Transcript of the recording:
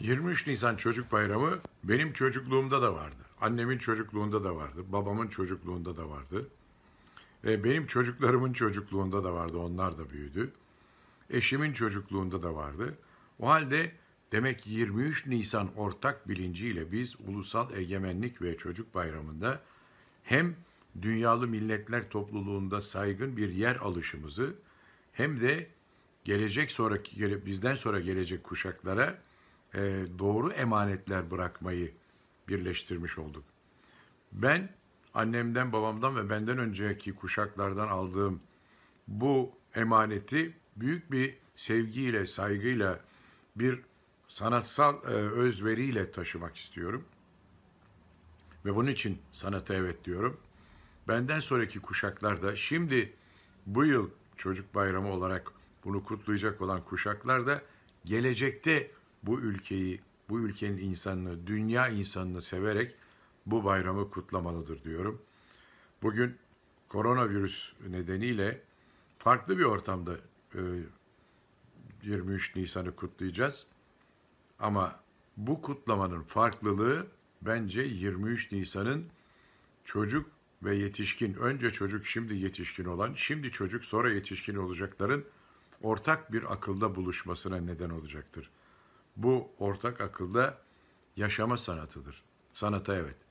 23 Nisan Çocuk Bayramı benim çocukluğumda da vardı. Annemin çocukluğunda da vardı. Babamın çocukluğunda da vardı. Benim çocuklarımın çocukluğunda da vardı. Onlar da büyüdü. Eşimin çocukluğunda da vardı. O halde demek 23 Nisan ortak bilinciyle biz Ulusal Egemenlik ve Çocuk Bayramı'nda hem dünyalı milletler topluluğunda saygın bir yer alışımızı hem de gelecek sonraki bizden sonra gelecek kuşaklara e, doğru emanetler bırakmayı birleştirmiş olduk. Ben annemden, babamdan ve benden önceki kuşaklardan aldığım bu emaneti büyük bir sevgiyle, saygıyla, bir sanatsal e, özveriyle taşımak istiyorum. Ve bunun için sanata evet diyorum. Benden sonraki kuşaklar da şimdi bu yıl çocuk bayramı olarak bunu kutlayacak olan kuşaklar da gelecekte bu ülkeyi, bu ülkenin insanını, dünya insanını severek bu bayramı kutlamalıdır diyorum. Bugün koronavirüs nedeniyle farklı bir ortamda 23 e, Nisan'ı kutlayacağız. Ama bu kutlamanın farklılığı bence 23 Nisan'ın çocuk ve yetişkin, önce çocuk şimdi yetişkin olan, şimdi çocuk sonra yetişkin olacakların ortak bir akılda buluşmasına neden olacaktır. Bu ortak akılda yaşama sanatıdır. Sanata evet.